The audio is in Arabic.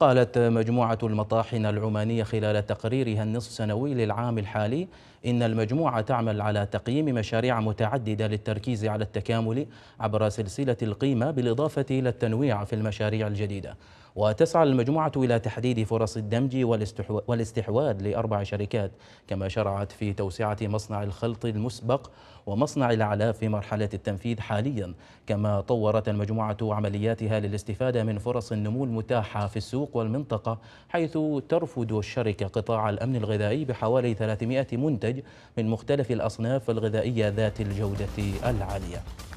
قالت مجموعة المطاحن العمانية خلال تقريرها النصف سنوي للعام الحالي إن المجموعة تعمل على تقييم مشاريع متعددة للتركيز على التكامل عبر سلسلة القيمة بالإضافة إلى التنويع في المشاريع الجديدة وتسعى المجموعة إلى تحديد فرص الدمج والاستحواذ لأربع شركات كما شرعت في توسعة مصنع الخلط المسبق ومصنع الأعلاف في مرحلة التنفيذ حاليا كما طورت المجموعة عملياتها للاستفادة من فرص النمو المتاحة في السوق والمنطقة حيث ترفد الشركة قطاع الأمن الغذائي بحوالي 300 منتج من مختلف الأصناف الغذائية ذات الجودة العالية